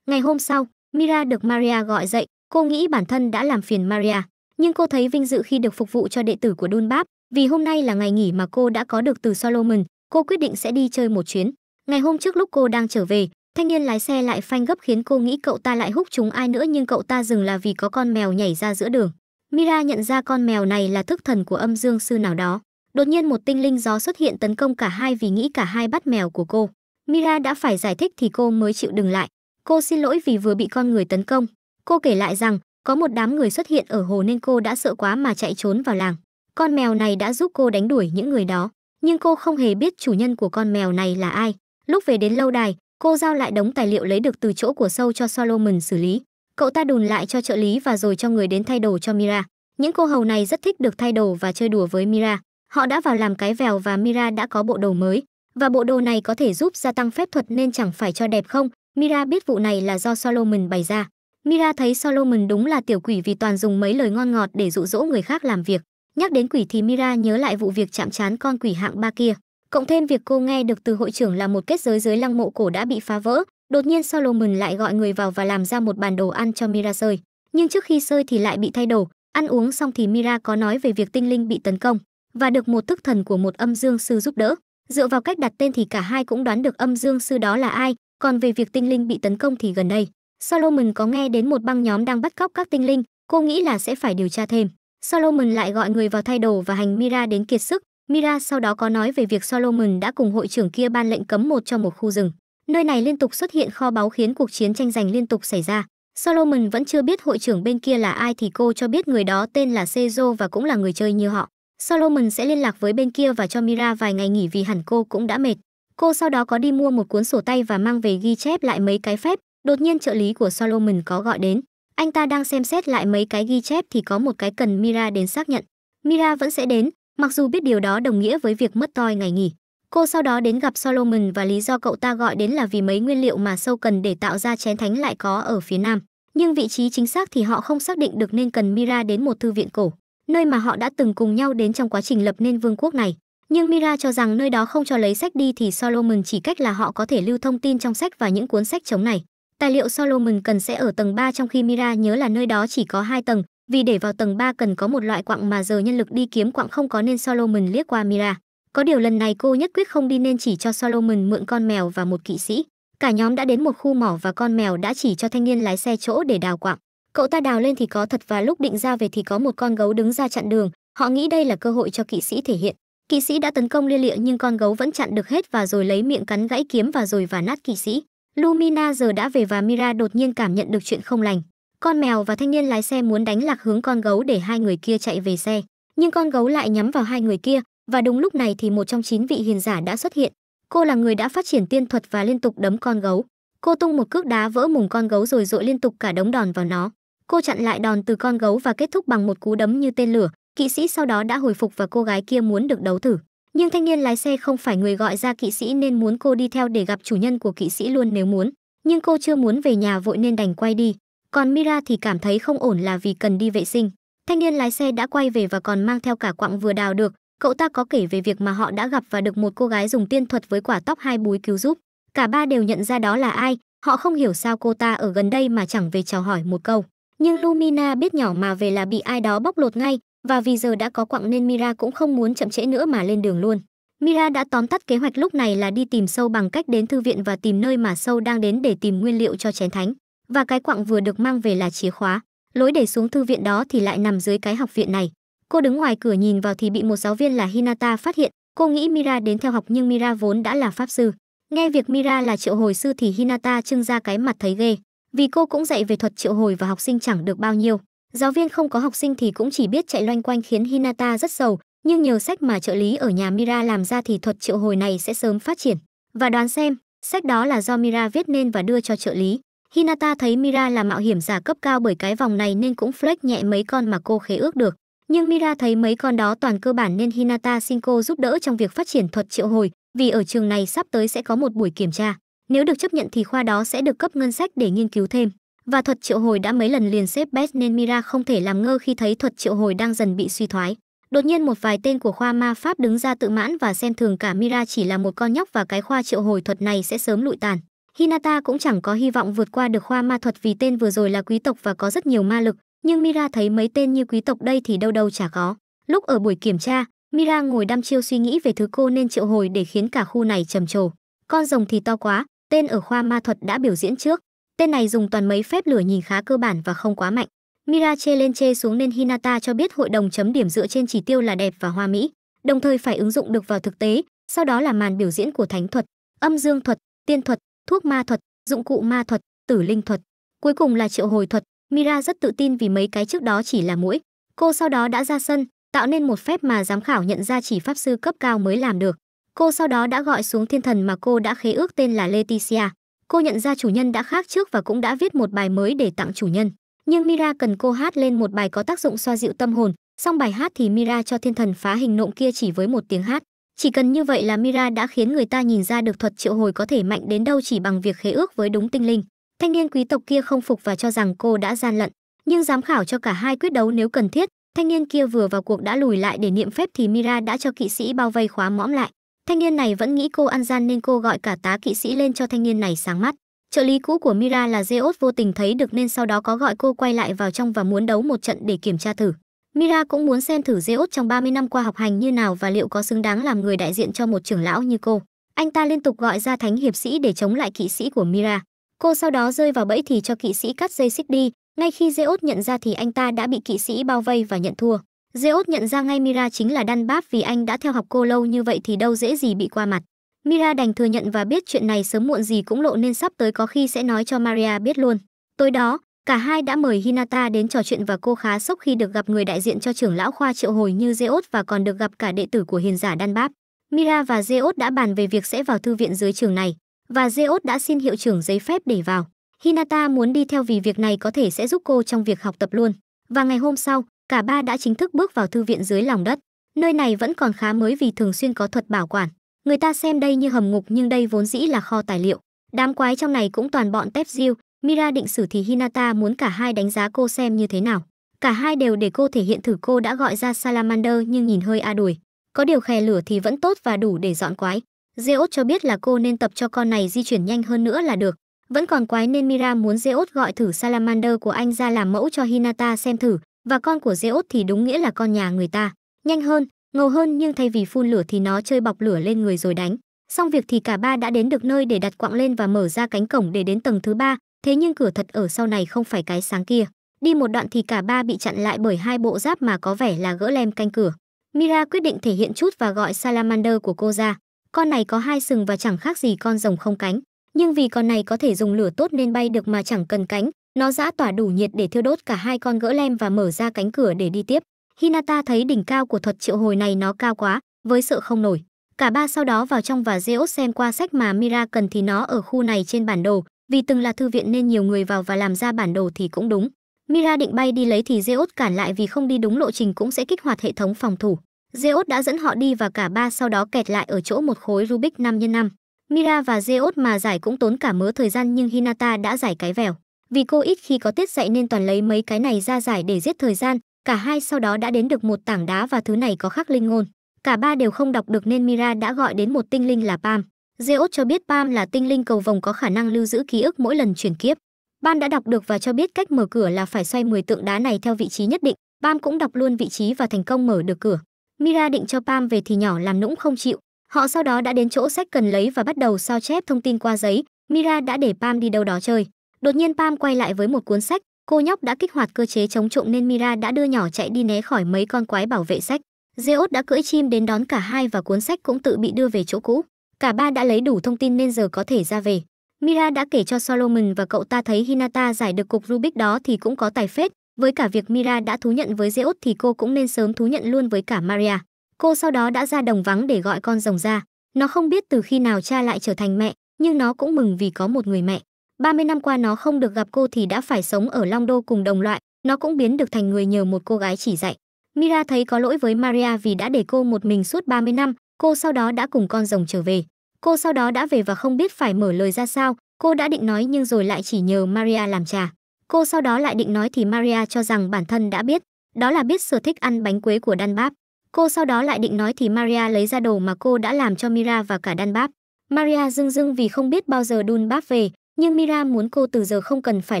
Ngày hôm sau, Mira được Maria gọi dậy, cô nghĩ bản thân đã làm phiền Maria, nhưng cô thấy vinh dự khi được phục vụ cho đệ tử của Dunbap. Vì hôm nay là ngày nghỉ mà cô đã có được từ Solomon, cô quyết định sẽ đi chơi một chuyến. Ngày hôm trước lúc cô đang trở về, thanh niên lái xe lại phanh gấp khiến cô nghĩ cậu ta lại húc chúng ai nữa nhưng cậu ta dừng là vì có con mèo nhảy ra giữa đường. Mira nhận ra con mèo này là thức thần của âm dương sư nào đó. Đột nhiên một tinh linh gió xuất hiện tấn công cả hai vì nghĩ cả hai bắt mèo của cô. Mira đã phải giải thích thì cô mới chịu đừng lại. Cô xin lỗi vì vừa bị con người tấn công. Cô kể lại rằng có một đám người xuất hiện ở hồ nên cô đã sợ quá mà chạy trốn vào làng. Con mèo này đã giúp cô đánh đuổi những người đó, nhưng cô không hề biết chủ nhân của con mèo này là ai. Lúc về đến lâu đài, cô giao lại đống tài liệu lấy được từ chỗ của sâu cho Solomon xử lý. Cậu ta đùn lại cho trợ lý và rồi cho người đến thay đồ cho Mira. Những cô hầu này rất thích được thay đồ và chơi đùa với Mira. Họ đã vào làm cái vèo và Mira đã có bộ đồ mới. Và bộ đồ này có thể giúp gia tăng phép thuật nên chẳng phải cho đẹp không. Mira biết vụ này là do Solomon bày ra. Mira thấy Solomon đúng là tiểu quỷ vì toàn dùng mấy lời ngon ngọt để dụ dỗ người khác làm việc. Nhắc đến quỷ thì Mira nhớ lại vụ việc chạm trán con quỷ hạng ba kia, cộng thêm việc cô nghe được từ hội trưởng là một kết giới dưới lăng mộ cổ đã bị phá vỡ, đột nhiên Solomon lại gọi người vào và làm ra một bàn đồ ăn cho Mira sơi. Nhưng trước khi sơi thì lại bị thay đổi, ăn uống xong thì Mira có nói về việc tinh linh bị tấn công và được một thức thần của một âm dương sư giúp đỡ. Dựa vào cách đặt tên thì cả hai cũng đoán được âm dương sư đó là ai, còn về việc tinh linh bị tấn công thì gần đây, Solomon có nghe đến một băng nhóm đang bắt cóc các tinh linh, cô nghĩ là sẽ phải điều tra thêm. Solomon lại gọi người vào thay đồ và hành Mira đến kiệt sức. Mira sau đó có nói về việc Solomon đã cùng hội trưởng kia ban lệnh cấm một cho một khu rừng. Nơi này liên tục xuất hiện kho báu khiến cuộc chiến tranh giành liên tục xảy ra. Solomon vẫn chưa biết hội trưởng bên kia là ai thì cô cho biết người đó tên là Sezo và cũng là người chơi như họ. Solomon sẽ liên lạc với bên kia và cho Mira vài ngày nghỉ vì hẳn cô cũng đã mệt. Cô sau đó có đi mua một cuốn sổ tay và mang về ghi chép lại mấy cái phép. Đột nhiên trợ lý của Solomon có gọi đến. Anh ta đang xem xét lại mấy cái ghi chép thì có một cái cần Mira đến xác nhận. Mira vẫn sẽ đến, mặc dù biết điều đó đồng nghĩa với việc mất toi ngày nghỉ. Cô sau đó đến gặp Solomon và lý do cậu ta gọi đến là vì mấy nguyên liệu mà sâu cần để tạo ra chén thánh lại có ở phía nam. Nhưng vị trí chính xác thì họ không xác định được nên cần Mira đến một thư viện cổ, nơi mà họ đã từng cùng nhau đến trong quá trình lập nên vương quốc này. Nhưng Mira cho rằng nơi đó không cho lấy sách đi thì Solomon chỉ cách là họ có thể lưu thông tin trong sách và những cuốn sách chống này. Tài liệu Solomon cần sẽ ở tầng 3 trong khi Mira nhớ là nơi đó chỉ có 2 tầng, vì để vào tầng 3 cần có một loại quặng mà giờ nhân lực đi kiếm quặng không có nên Solomon liếc qua Mira. Có điều lần này cô nhất quyết không đi nên chỉ cho Solomon mượn con mèo và một kỵ sĩ. Cả nhóm đã đến một khu mỏ và con mèo đã chỉ cho thanh niên lái xe chỗ để đào quặng. Cậu ta đào lên thì có thật và lúc định ra về thì có một con gấu đứng ra chặn đường. Họ nghĩ đây là cơ hội cho kỵ sĩ thể hiện. Kỵ sĩ đã tấn công lia lịa nhưng con gấu vẫn chặn được hết và rồi lấy miệng cắn gãy kiếm và rồi và nát kỵ sĩ. Lumina giờ đã về và Mira đột nhiên cảm nhận được chuyện không lành. Con mèo và thanh niên lái xe muốn đánh lạc hướng con gấu để hai người kia chạy về xe, nhưng con gấu lại nhắm vào hai người kia, và đúng lúc này thì một trong chín vị hiền giả đã xuất hiện. Cô là người đã phát triển tiên thuật và liên tục đấm con gấu. Cô tung một cước đá vỡ mùng con gấu rồi dội liên tục cả đống đòn vào nó. Cô chặn lại đòn từ con gấu và kết thúc bằng một cú đấm như tên lửa. Kỵ sĩ sau đó đã hồi phục và cô gái kia muốn được đấu thử nhưng thanh niên lái xe không phải người gọi ra kỵ sĩ nên muốn cô đi theo để gặp chủ nhân của kỵ sĩ luôn nếu muốn, nhưng cô chưa muốn về nhà vội nên đành quay đi. Còn Mira thì cảm thấy không ổn là vì cần đi vệ sinh. Thanh niên lái xe đã quay về và còn mang theo cả quặng vừa đào được. Cậu ta có kể về việc mà họ đã gặp và được một cô gái dùng tiên thuật với quả tóc hai búi cứu giúp. Cả ba đều nhận ra đó là ai, họ không hiểu sao cô ta ở gần đây mà chẳng về chào hỏi một câu. Nhưng Lumina biết nhỏ mà về là bị ai đó bóc lột ngay, và vì giờ đã có quặng nên Mira cũng không muốn chậm trễ nữa mà lên đường luôn. Mira đã tóm tắt kế hoạch lúc này là đi tìm sâu bằng cách đến thư viện và tìm nơi mà sâu đang đến để tìm nguyên liệu cho chén thánh. Và cái quặng vừa được mang về là chìa khóa. Lối để xuống thư viện đó thì lại nằm dưới cái học viện này. Cô đứng ngoài cửa nhìn vào thì bị một giáo viên là Hinata phát hiện. Cô nghĩ Mira đến theo học nhưng Mira vốn đã là pháp sư. Nghe việc Mira là triệu hồi sư thì Hinata trưng ra cái mặt thấy ghê. Vì cô cũng dạy về thuật triệu hồi và học sinh chẳng được bao nhiêu. Giáo viên không có học sinh thì cũng chỉ biết chạy loanh quanh khiến Hinata rất giàu, nhưng nhờ sách mà trợ lý ở nhà Mira làm ra thì thuật triệu hồi này sẽ sớm phát triển. Và đoán xem, sách đó là do Mira viết nên và đưa cho trợ lý. Hinata thấy Mira là mạo hiểm giả cấp cao bởi cái vòng này nên cũng flex nhẹ mấy con mà cô khế ước được. Nhưng Mira thấy mấy con đó toàn cơ bản nên Hinata xin cô giúp đỡ trong việc phát triển thuật triệu hồi, vì ở trường này sắp tới sẽ có một buổi kiểm tra. Nếu được chấp nhận thì khoa đó sẽ được cấp ngân sách để nghiên cứu thêm và thuật triệu hồi đã mấy lần liền xếp best nên Mira không thể làm ngơ khi thấy thuật triệu hồi đang dần bị suy thoái. Đột nhiên một vài tên của khoa ma pháp đứng ra tự mãn và xem thường cả Mira chỉ là một con nhóc và cái khoa triệu hồi thuật này sẽ sớm lụi tàn. Hinata cũng chẳng có hy vọng vượt qua được khoa ma thuật vì tên vừa rồi là quý tộc và có rất nhiều ma lực, nhưng Mira thấy mấy tên như quý tộc đây thì đâu đâu chả có. Lúc ở buổi kiểm tra, Mira ngồi đăm chiêu suy nghĩ về thứ cô nên triệu hồi để khiến cả khu này trầm trồ. Con rồng thì to quá, tên ở khoa ma thuật đã biểu diễn trước. Tên này dùng toàn mấy phép lửa nhìn khá cơ bản và không quá mạnh. Mirace lên chê xuống nên Hinata cho biết hội đồng chấm điểm dựa trên chỉ tiêu là đẹp và hoa mỹ, đồng thời phải ứng dụng được vào thực tế, sau đó là màn biểu diễn của thánh thuật, âm dương thuật, tiên thuật, thuốc ma thuật, dụng cụ ma thuật, tử linh thuật. Cuối cùng là triệu hồi thuật, Mira rất tự tin vì mấy cái trước đó chỉ là mũi. Cô sau đó đã ra sân, tạo nên một phép mà giám khảo nhận ra chỉ pháp sư cấp cao mới làm được. Cô sau đó đã gọi xuống thiên thần mà cô đã khế ước tên là Leticia cô nhận ra chủ nhân đã khác trước và cũng đã viết một bài mới để tặng chủ nhân. Nhưng Mira cần cô hát lên một bài có tác dụng xoa dịu tâm hồn, xong bài hát thì Mira cho thiên thần phá hình nộm kia chỉ với một tiếng hát. Chỉ cần như vậy là Mira đã khiến người ta nhìn ra được thuật triệu hồi có thể mạnh đến đâu chỉ bằng việc khế ước với đúng tinh linh. Thanh niên quý tộc kia không phục và cho rằng cô đã gian lận, nhưng giám khảo cho cả hai quyết đấu nếu cần thiết. Thanh niên kia vừa vào cuộc đã lùi lại để niệm phép thì Mira đã cho kỵ sĩ bao vây khóa mõm lại. Thanh niên này vẫn nghĩ cô ăn gian nên cô gọi cả tá kỵ sĩ lên cho thanh niên này sáng mắt. Trợ lý cũ của Mira là Zeus vô tình thấy được nên sau đó có gọi cô quay lại vào trong và muốn đấu một trận để kiểm tra thử. Mira cũng muốn xem thử Zeus trong 30 năm qua học hành như nào và liệu có xứng đáng làm người đại diện cho một trưởng lão như cô. Anh ta liên tục gọi ra thánh hiệp sĩ để chống lại kỵ sĩ của Mira. Cô sau đó rơi vào bẫy thì cho kỵ sĩ cắt dây xích đi. Ngay khi Zeus nhận ra thì anh ta đã bị kỵ sĩ bao vây và nhận thua. Zeus nhận ra ngay Mira chính là đan báp vì anh đã theo học cô lâu như vậy thì đâu dễ gì bị qua mặt. Mira đành thừa nhận và biết chuyện này sớm muộn gì cũng lộ nên sắp tới có khi sẽ nói cho Maria biết luôn. Tối đó, cả hai đã mời Hinata đến trò chuyện và cô khá sốc khi được gặp người đại diện cho trưởng lão khoa triệu hồi như Zeus và còn được gặp cả đệ tử của hiền giả đan báp. Mira và Zeus đã bàn về việc sẽ vào thư viện dưới trường này và Zeus đã xin hiệu trưởng giấy phép để vào. Hinata muốn đi theo vì việc này có thể sẽ giúp cô trong việc học tập luôn. Và ngày hôm sau, cả ba đã chính thức bước vào thư viện dưới lòng đất. Nơi này vẫn còn khá mới vì thường xuyên có thuật bảo quản. Người ta xem đây như hầm ngục nhưng đây vốn dĩ là kho tài liệu. Đám quái trong này cũng toàn bọn tép diêu. Mira định xử thì Hinata muốn cả hai đánh giá cô xem như thế nào. Cả hai đều để cô thể hiện thử cô đã gọi ra Salamander nhưng nhìn hơi a à đuổi. Có điều khè lửa thì vẫn tốt và đủ để dọn quái. Zeus cho biết là cô nên tập cho con này di chuyển nhanh hơn nữa là được. Vẫn còn quái nên Mira muốn Zeus gọi thử Salamander của anh ra làm mẫu cho Hinata xem thử, và con của Zeus thì đúng nghĩa là con nhà người ta, nhanh hơn, ngầu hơn nhưng thay vì phun lửa thì nó chơi bọc lửa lên người rồi đánh. Xong việc thì cả ba đã đến được nơi để đặt quạng lên và mở ra cánh cổng để đến tầng thứ ba, thế nhưng cửa thật ở sau này không phải cái sáng kia. Đi một đoạn thì cả ba bị chặn lại bởi hai bộ giáp mà có vẻ là gỡ lem canh cửa. Mira quyết định thể hiện chút và gọi Salamander của cô ra. Con này có hai sừng và chẳng khác gì con rồng không cánh. Nhưng vì con này có thể dùng lửa tốt nên bay được mà chẳng cần cánh, nó giã tỏa đủ nhiệt để thiêu đốt cả hai con gỡ lem và mở ra cánh cửa để đi tiếp. Hinata thấy đỉnh cao của thuật triệu hồi này nó cao quá, với sợ không nổi. Cả ba sau đó vào trong và Zeus xem qua sách mà Mira cần thì nó ở khu này trên bản đồ, vì từng là thư viện nên nhiều người vào và làm ra bản đồ thì cũng đúng. Mira định bay đi lấy thì Zeus cản lại vì không đi đúng lộ trình cũng sẽ kích hoạt hệ thống phòng thủ. Zeus đã dẫn họ đi và cả ba sau đó kẹt lại ở chỗ một khối Rubik 5x5. Mira và Zeus mà giải cũng tốn cả mớ thời gian nhưng Hinata đã giải cái vèo. Vì cô ít khi có tiết dạy nên toàn lấy mấy cái này ra giải để giết thời gian, cả hai sau đó đã đến được một tảng đá và thứ này có khắc linh ngôn. Cả ba đều không đọc được nên Mira đã gọi đến một tinh linh là Pam. Zeus cho biết Pam là tinh linh cầu vồng có khả năng lưu giữ ký ức mỗi lần chuyển kiếp. Pam đã đọc được và cho biết cách mở cửa là phải xoay 10 tượng đá này theo vị trí nhất định. Pam cũng đọc luôn vị trí và thành công mở được cửa. Mira định cho Pam về thì nhỏ làm nũng không chịu. Họ sau đó đã đến chỗ sách cần lấy và bắt đầu sao chép thông tin qua giấy. Mira đã để Pam đi đâu đó chơi. Đột nhiên Pam quay lại với một cuốn sách, cô nhóc đã kích hoạt cơ chế chống trộm nên Mira đã đưa nhỏ chạy đi né khỏi mấy con quái bảo vệ sách. Zeus đã cưỡi chim đến đón cả hai và cuốn sách cũng tự bị đưa về chỗ cũ. Cả ba đã lấy đủ thông tin nên giờ có thể ra về. Mira đã kể cho Solomon và cậu ta thấy Hinata giải được cục Rubik đó thì cũng có tài phết. Với cả việc Mira đã thú nhận với Zeus thì cô cũng nên sớm thú nhận luôn với cả Maria. Cô sau đó đã ra đồng vắng để gọi con rồng ra. Nó không biết từ khi nào cha lại trở thành mẹ, nhưng nó cũng mừng vì có một người mẹ. 30 năm qua nó không được gặp cô thì đã phải sống ở Long Đô cùng đồng loại, nó cũng biến được thành người nhờ một cô gái chỉ dạy. Mira thấy có lỗi với Maria vì đã để cô một mình suốt 30 năm, cô sau đó đã cùng con rồng trở về. Cô sau đó đã về và không biết phải mở lời ra sao, cô đã định nói nhưng rồi lại chỉ nhờ Maria làm trà. Cô sau đó lại định nói thì Maria cho rằng bản thân đã biết, đó là biết sở thích ăn bánh quế của đan báp. Cô sau đó lại định nói thì Maria lấy ra đồ mà cô đã làm cho Mira và cả đan báp. Maria dưng dưng vì không biết bao giờ đun báp về, nhưng Mira muốn cô từ giờ không cần phải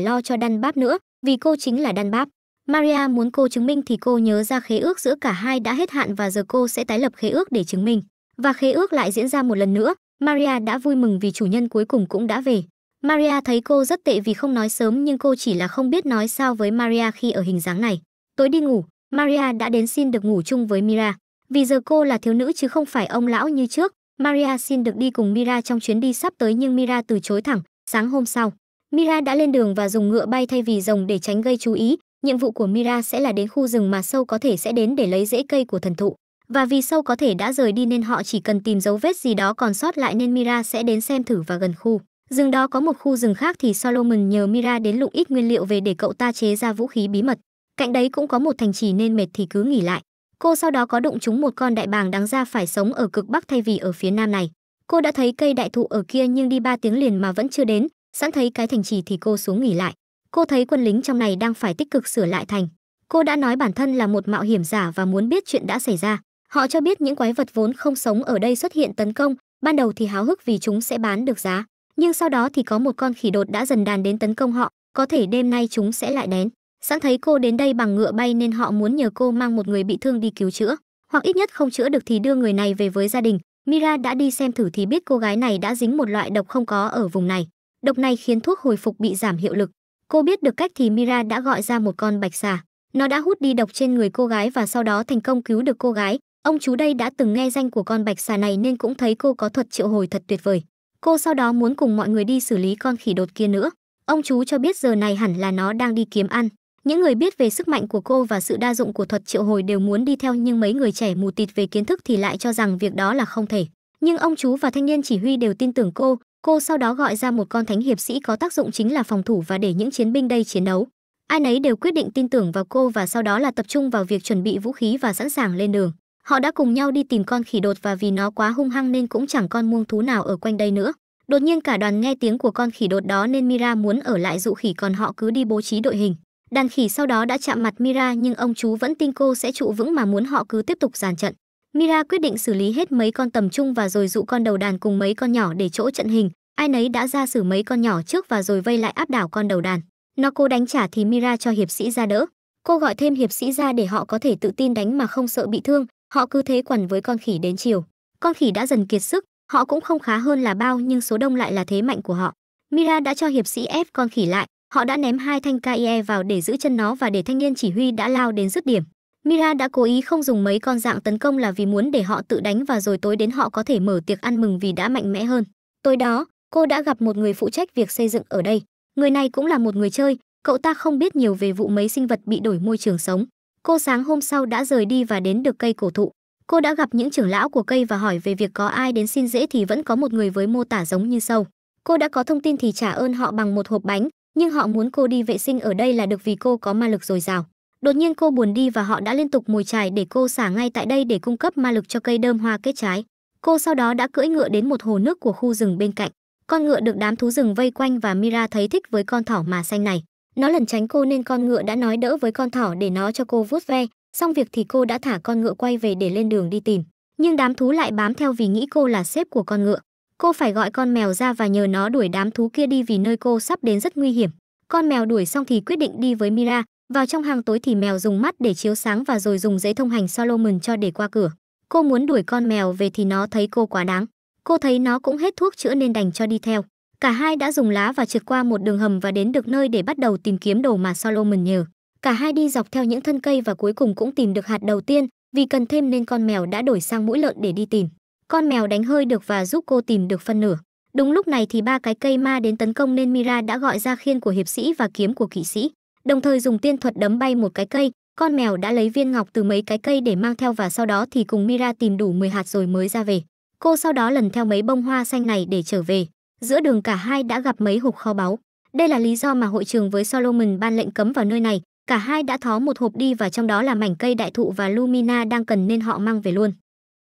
lo cho đan báp nữa, vì cô chính là đan báp. Maria muốn cô chứng minh thì cô nhớ ra khế ước giữa cả hai đã hết hạn và giờ cô sẽ tái lập khế ước để chứng minh. Và khế ước lại diễn ra một lần nữa, Maria đã vui mừng vì chủ nhân cuối cùng cũng đã về. Maria thấy cô rất tệ vì không nói sớm nhưng cô chỉ là không biết nói sao với Maria khi ở hình dáng này. Tối đi ngủ, Maria đã đến xin được ngủ chung với Mira. Vì giờ cô là thiếu nữ chứ không phải ông lão như trước, Maria xin được đi cùng Mira trong chuyến đi sắp tới nhưng Mira từ chối thẳng, Sáng hôm sau, Mira đã lên đường và dùng ngựa bay thay vì rồng để tránh gây chú ý. Nhiệm vụ của Mira sẽ là đến khu rừng mà sâu có thể sẽ đến để lấy rễ cây của thần thụ. Và vì sâu có thể đã rời đi nên họ chỉ cần tìm dấu vết gì đó còn sót lại nên Mira sẽ đến xem thử và gần khu. Rừng đó có một khu rừng khác thì Solomon nhờ Mira đến lụng ít nguyên liệu về để cậu ta chế ra vũ khí bí mật. Cạnh đấy cũng có một thành trì nên mệt thì cứ nghỉ lại. Cô sau đó có đụng trúng một con đại bàng đáng ra phải sống ở cực bắc thay vì ở phía nam này. Cô đã thấy cây đại thụ ở kia nhưng đi ba tiếng liền mà vẫn chưa đến, sẵn thấy cái thành trì thì cô xuống nghỉ lại. Cô thấy quân lính trong này đang phải tích cực sửa lại thành. Cô đã nói bản thân là một mạo hiểm giả và muốn biết chuyện đã xảy ra. Họ cho biết những quái vật vốn không sống ở đây xuất hiện tấn công, ban đầu thì háo hức vì chúng sẽ bán được giá, nhưng sau đó thì có một con khỉ đột đã dần đàn đến tấn công họ, có thể đêm nay chúng sẽ lại đến. Sẵn thấy cô đến đây bằng ngựa bay nên họ muốn nhờ cô mang một người bị thương đi cứu chữa, hoặc ít nhất không chữa được thì đưa người này về với gia đình, Mira đã đi xem thử thì biết cô gái này đã dính một loại độc không có ở vùng này. Độc này khiến thuốc hồi phục bị giảm hiệu lực. Cô biết được cách thì Mira đã gọi ra một con bạch xà. Nó đã hút đi độc trên người cô gái và sau đó thành công cứu được cô gái. Ông chú đây đã từng nghe danh của con bạch xà này nên cũng thấy cô có thuật triệu hồi thật tuyệt vời. Cô sau đó muốn cùng mọi người đi xử lý con khỉ đột kia nữa. Ông chú cho biết giờ này hẳn là nó đang đi kiếm ăn. Những người biết về sức mạnh của cô và sự đa dụng của thuật triệu hồi đều muốn đi theo nhưng mấy người trẻ mù tịt về kiến thức thì lại cho rằng việc đó là không thể. Nhưng ông chú và thanh niên chỉ huy đều tin tưởng cô, cô sau đó gọi ra một con thánh hiệp sĩ có tác dụng chính là phòng thủ và để những chiến binh đây chiến đấu. Ai nấy đều quyết định tin tưởng vào cô và sau đó là tập trung vào việc chuẩn bị vũ khí và sẵn sàng lên đường. Họ đã cùng nhau đi tìm con khỉ đột và vì nó quá hung hăng nên cũng chẳng con muông thú nào ở quanh đây nữa. Đột nhiên cả đoàn nghe tiếng của con khỉ đột đó nên Mira muốn ở lại dụ khỉ còn họ cứ đi bố trí đội hình. Đàn khỉ sau đó đã chạm mặt Mira nhưng ông chú vẫn tin cô sẽ trụ vững mà muốn họ cứ tiếp tục giàn trận. Mira quyết định xử lý hết mấy con tầm trung và rồi dụ con đầu đàn cùng mấy con nhỏ để chỗ trận hình. Ai nấy đã ra xử mấy con nhỏ trước và rồi vây lại áp đảo con đầu đàn. Nó cô đánh trả thì Mira cho hiệp sĩ ra đỡ. Cô gọi thêm hiệp sĩ ra để họ có thể tự tin đánh mà không sợ bị thương. Họ cứ thế quần với con khỉ đến chiều. Con khỉ đã dần kiệt sức, họ cũng không khá hơn là bao nhưng số đông lại là thế mạnh của họ. Mira đã cho hiệp sĩ ép con khỉ lại, Họ đã ném hai thanh KIE vào để giữ chân nó và để thanh niên chỉ huy đã lao đến dứt điểm. Mira đã cố ý không dùng mấy con dạng tấn công là vì muốn để họ tự đánh và rồi tối đến họ có thể mở tiệc ăn mừng vì đã mạnh mẽ hơn. Tối đó, cô đã gặp một người phụ trách việc xây dựng ở đây. Người này cũng là một người chơi, cậu ta không biết nhiều về vụ mấy sinh vật bị đổi môi trường sống. Cô sáng hôm sau đã rời đi và đến được cây cổ thụ. Cô đã gặp những trưởng lão của cây và hỏi về việc có ai đến xin dễ thì vẫn có một người với mô tả giống như sâu. Cô đã có thông tin thì trả ơn họ bằng một hộp bánh, nhưng họ muốn cô đi vệ sinh ở đây là được vì cô có ma lực dồi dào. Đột nhiên cô buồn đi và họ đã liên tục mồi chài để cô xả ngay tại đây để cung cấp ma lực cho cây đơm hoa kết trái. Cô sau đó đã cưỡi ngựa đến một hồ nước của khu rừng bên cạnh. Con ngựa được đám thú rừng vây quanh và Mira thấy thích với con thỏ mà xanh này. Nó lần tránh cô nên con ngựa đã nói đỡ với con thỏ để nó cho cô vuốt ve, xong việc thì cô đã thả con ngựa quay về để lên đường đi tìm. Nhưng đám thú lại bám theo vì nghĩ cô là sếp của con ngựa. Cô phải gọi con mèo ra và nhờ nó đuổi đám thú kia đi vì nơi cô sắp đến rất nguy hiểm. Con mèo đuổi xong thì quyết định đi với Mira, vào trong hang tối thì mèo dùng mắt để chiếu sáng và rồi dùng giấy thông hành Solomon cho để qua cửa. Cô muốn đuổi con mèo về thì nó thấy cô quá đáng. Cô thấy nó cũng hết thuốc chữa nên đành cho đi theo. Cả hai đã dùng lá và trượt qua một đường hầm và đến được nơi để bắt đầu tìm kiếm đồ mà Solomon nhờ. Cả hai đi dọc theo những thân cây và cuối cùng cũng tìm được hạt đầu tiên, vì cần thêm nên con mèo đã đổi sang mũi lợn để đi tìm. Con mèo đánh hơi được và giúp cô tìm được phân nửa. Đúng lúc này thì ba cái cây ma đến tấn công nên Mira đã gọi ra khiên của hiệp sĩ và kiếm của kỵ sĩ, đồng thời dùng tiên thuật đấm bay một cái cây, con mèo đã lấy viên ngọc từ mấy cái cây để mang theo và sau đó thì cùng Mira tìm đủ 10 hạt rồi mới ra về. Cô sau đó lần theo mấy bông hoa xanh này để trở về. Giữa đường cả hai đã gặp mấy hộp kho báu. Đây là lý do mà hội trường với Solomon ban lệnh cấm vào nơi này, cả hai đã thó một hộp đi và trong đó là mảnh cây đại thụ và Lumina đang cần nên họ mang về luôn.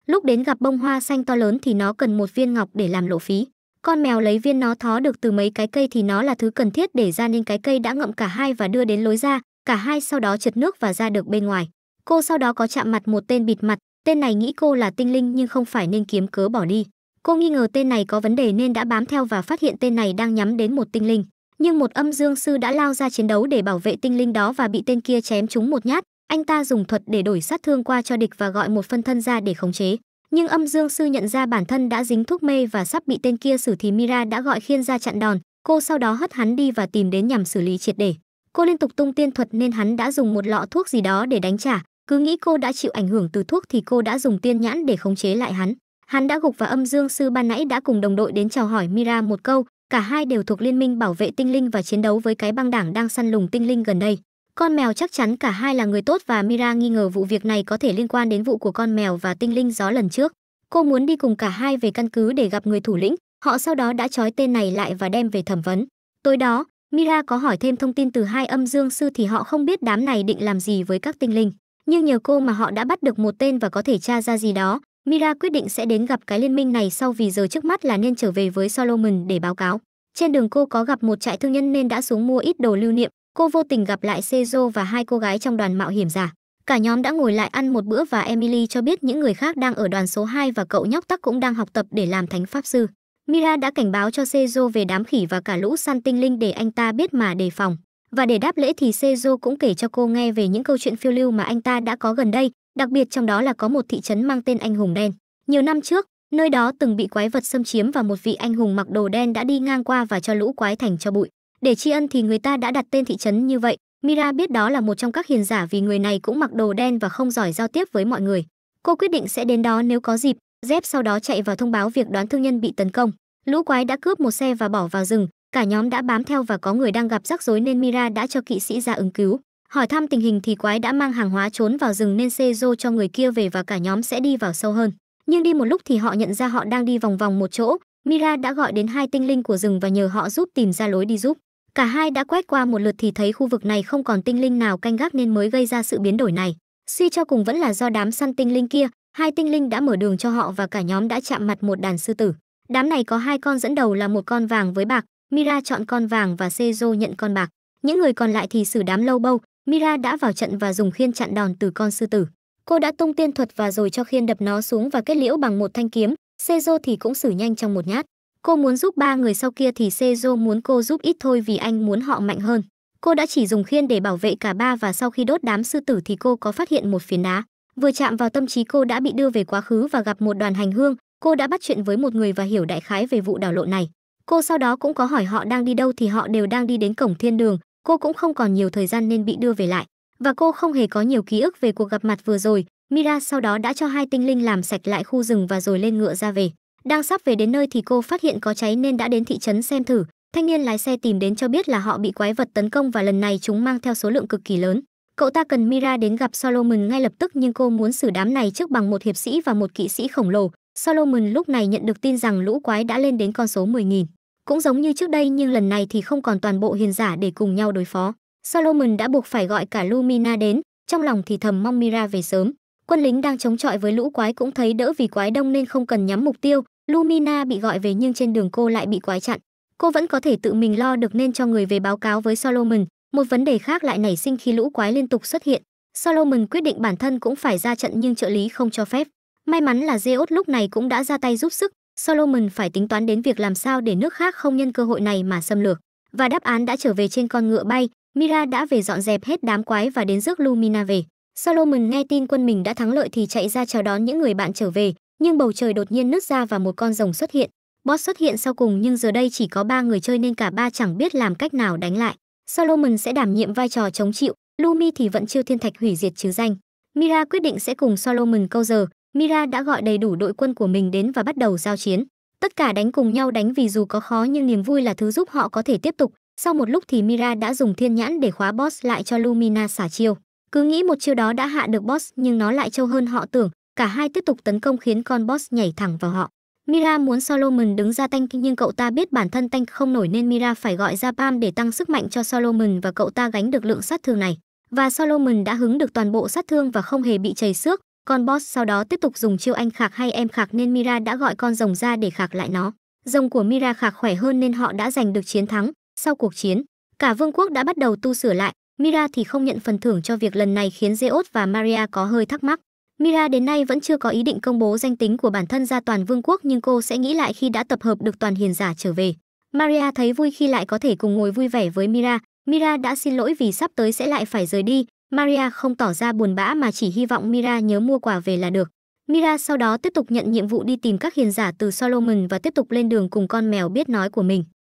Lúc đến gặp bông hoa xanh to lớn thì nó cần một viên ngọc để làm lộ phí. Con mèo lấy viên nó thó được từ mấy cái cây thì nó là thứ cần thiết để ra nên cái cây đã ngậm cả hai và đưa đến lối ra, cả hai sau đó trượt nước và ra được bên ngoài. Cô sau đó có chạm mặt một tên bịt mặt, tên này nghĩ cô là tinh linh nhưng không phải nên kiếm cớ bỏ đi. Cô nghi ngờ tên này có vấn đề nên đã bám theo và phát hiện tên này đang nhắm đến một tinh linh. Nhưng một âm dương sư đã lao ra chiến đấu để bảo vệ tinh linh đó và bị tên kia chém trúng một nhát, anh ta dùng thuật để đổi sát thương qua cho địch và gọi một phân thân ra để khống chế. Nhưng âm dương sư nhận ra bản thân đã dính thuốc mê và sắp bị tên kia xử thì Mira đã gọi khiên ra chặn đòn, cô sau đó hất hắn đi và tìm đến nhằm xử lý triệt để. Cô liên tục tung tiên thuật nên hắn đã dùng một lọ thuốc gì đó để đánh trả, cứ nghĩ cô đã chịu ảnh hưởng từ thuốc thì cô đã dùng tiên nhãn để khống chế lại hắn. Hắn đã gục và âm dương sư ban nãy đã cùng đồng đội đến chào hỏi Mira một câu, cả hai đều thuộc liên minh bảo vệ tinh linh và chiến đấu với cái băng đảng đang săn lùng tinh linh gần đây. Con mèo chắc chắn cả hai là người tốt và Mira nghi ngờ vụ việc này có thể liên quan đến vụ của con mèo và tinh linh gió lần trước. Cô muốn đi cùng cả hai về căn cứ để gặp người thủ lĩnh, họ sau đó đã trói tên này lại và đem về thẩm vấn. Tối đó, Mira có hỏi thêm thông tin từ hai âm dương sư thì họ không biết đám này định làm gì với các tinh linh. Nhưng nhờ cô mà họ đã bắt được một tên và có thể tra ra gì đó. Mira quyết định sẽ đến gặp cái liên minh này sau vì giờ trước mắt là nên trở về với Solomon để báo cáo. Trên đường cô có gặp một trại thương nhân nên đã xuống mua ít đồ lưu niệm cô vô tình gặp lại Sejo và hai cô gái trong đoàn mạo hiểm giả. Cả nhóm đã ngồi lại ăn một bữa và Emily cho biết những người khác đang ở đoàn số 2 và cậu nhóc tắc cũng đang học tập để làm thánh pháp sư. Mira đã cảnh báo cho Sejo về đám khỉ và cả lũ săn tinh linh để anh ta biết mà đề phòng. Và để đáp lễ thì Sejo cũng kể cho cô nghe về những câu chuyện phiêu lưu mà anh ta đã có gần đây, đặc biệt trong đó là có một thị trấn mang tên anh hùng đen. Nhiều năm trước, nơi đó từng bị quái vật xâm chiếm và một vị anh hùng mặc đồ đen đã đi ngang qua và cho lũ quái thành cho bụi. Để tri ân thì người ta đã đặt tên thị trấn như vậy. Mira biết đó là một trong các hiền giả vì người này cũng mặc đồ đen và không giỏi giao tiếp với mọi người. Cô quyết định sẽ đến đó nếu có dịp. Zep sau đó chạy vào thông báo việc đoán thương nhân bị tấn công. Lũ quái đã cướp một xe và bỏ vào rừng. Cả nhóm đã bám theo và có người đang gặp rắc rối nên Mira đã cho kỵ sĩ ra ứng cứu. Hỏi thăm tình hình thì quái đã mang hàng hóa trốn vào rừng nên Sezo cho người kia về và cả nhóm sẽ đi vào sâu hơn. Nhưng đi một lúc thì họ nhận ra họ đang đi vòng vòng một chỗ. Mira đã gọi đến hai tinh linh của rừng và nhờ họ giúp tìm ra lối đi giúp. Cả hai đã quét qua một lượt thì thấy khu vực này không còn tinh linh nào canh gác nên mới gây ra sự biến đổi này. Suy cho cùng vẫn là do đám săn tinh linh kia, hai tinh linh đã mở đường cho họ và cả nhóm đã chạm mặt một đàn sư tử. Đám này có hai con dẫn đầu là một con vàng với bạc, Mira chọn con vàng và Sejo nhận con bạc. Những người còn lại thì xử đám lâu bâu, Mira đã vào trận và dùng khiên chặn đòn từ con sư tử. Cô đã tung tiên thuật và rồi cho khiên đập nó xuống và kết liễu bằng một thanh kiếm, Sejo thì cũng xử nhanh trong một nhát. Cô muốn giúp ba người sau kia thì Sejo muốn cô giúp ít thôi vì anh muốn họ mạnh hơn. Cô đã chỉ dùng khiên để bảo vệ cả ba và sau khi đốt đám sư tử thì cô có phát hiện một phiến đá. Vừa chạm vào tâm trí cô đã bị đưa về quá khứ và gặp một đoàn hành hương. Cô đã bắt chuyện với một người và hiểu đại khái về vụ đảo lộ này. Cô sau đó cũng có hỏi họ đang đi đâu thì họ đều đang đi đến cổng thiên đường. Cô cũng không còn nhiều thời gian nên bị đưa về lại. Và cô không hề có nhiều ký ức về cuộc gặp mặt vừa rồi. Mira sau đó đã cho hai tinh linh làm sạch lại khu rừng và rồi lên ngựa ra về. Đang sắp về đến nơi thì cô phát hiện có cháy nên đã đến thị trấn xem thử. Thanh niên lái xe tìm đến cho biết là họ bị quái vật tấn công và lần này chúng mang theo số lượng cực kỳ lớn. Cậu ta cần Mira đến gặp Solomon ngay lập tức nhưng cô muốn xử đám này trước bằng một hiệp sĩ và một kỵ sĩ khổng lồ. Solomon lúc này nhận được tin rằng lũ quái đã lên đến con số 10.000. Cũng giống như trước đây nhưng lần này thì không còn toàn bộ hiền giả để cùng nhau đối phó. Solomon đã buộc phải gọi cả Lumina đến, trong lòng thì thầm mong Mira về sớm quân lính đang chống chọi với lũ quái cũng thấy đỡ vì quái đông nên không cần nhắm mục tiêu lumina bị gọi về nhưng trên đường cô lại bị quái chặn cô vẫn có thể tự mình lo được nên cho người về báo cáo với solomon một vấn đề khác lại nảy sinh khi lũ quái liên tục xuất hiện solomon quyết định bản thân cũng phải ra trận nhưng trợ lý không cho phép may mắn là zeus lúc này cũng đã ra tay giúp sức solomon phải tính toán đến việc làm sao để nước khác không nhân cơ hội này mà xâm lược và đáp án đã trở về trên con ngựa bay mira đã về dọn dẹp hết đám quái và đến rước lumina về Solomon nghe tin quân mình đã thắng lợi thì chạy ra chào đón những người bạn trở về, nhưng bầu trời đột nhiên nứt ra và một con rồng xuất hiện. Boss xuất hiện sau cùng nhưng giờ đây chỉ có ba người chơi nên cả ba chẳng biết làm cách nào đánh lại. Solomon sẽ đảm nhiệm vai trò chống chịu, Lumi thì vẫn chưa thiên thạch hủy diệt chứ danh. Mira quyết định sẽ cùng Solomon câu giờ. Mira đã gọi đầy đủ đội quân của mình đến và bắt đầu giao chiến. Tất cả đánh cùng nhau đánh vì dù có khó nhưng niềm vui là thứ giúp họ có thể tiếp tục. Sau một lúc thì Mira đã dùng thiên nhãn để khóa boss lại cho Lumina xả chiêu. Cứ nghĩ một chiêu đó đã hạ được boss nhưng nó lại trâu hơn họ tưởng, cả hai tiếp tục tấn công khiến con boss nhảy thẳng vào họ. Mira muốn Solomon đứng ra tank nhưng cậu ta biết bản thân tank không nổi nên Mira phải gọi ra Pam để tăng sức mạnh cho Solomon và cậu ta gánh được lượng sát thương này. Và Solomon đã hứng được toàn bộ sát thương và không hề bị chảy xước. Con boss sau đó tiếp tục dùng chiêu anh khạc hay em khạc nên Mira đã gọi con rồng ra để khạc lại nó. Rồng của Mira khạc khỏe hơn nên họ đã giành được chiến thắng. Sau cuộc chiến, cả vương quốc đã bắt đầu tu sửa lại, Mira thì không nhận phần thưởng cho việc lần này khiến Zeus và Maria có hơi thắc mắc. Mira đến nay vẫn chưa có ý định công bố danh tính của bản thân ra toàn vương quốc nhưng cô sẽ nghĩ lại khi đã tập hợp được toàn hiền giả trở về. Maria thấy vui khi lại có thể cùng ngồi vui vẻ với Mira. Mira đã xin lỗi vì sắp tới sẽ lại phải rời đi. Maria không tỏ ra buồn bã mà chỉ hy vọng Mira nhớ mua quà về là được. Mira sau đó tiếp tục nhận nhiệm vụ đi tìm các hiền giả từ Solomon và tiếp tục lên đường cùng con mèo biết nói của mình.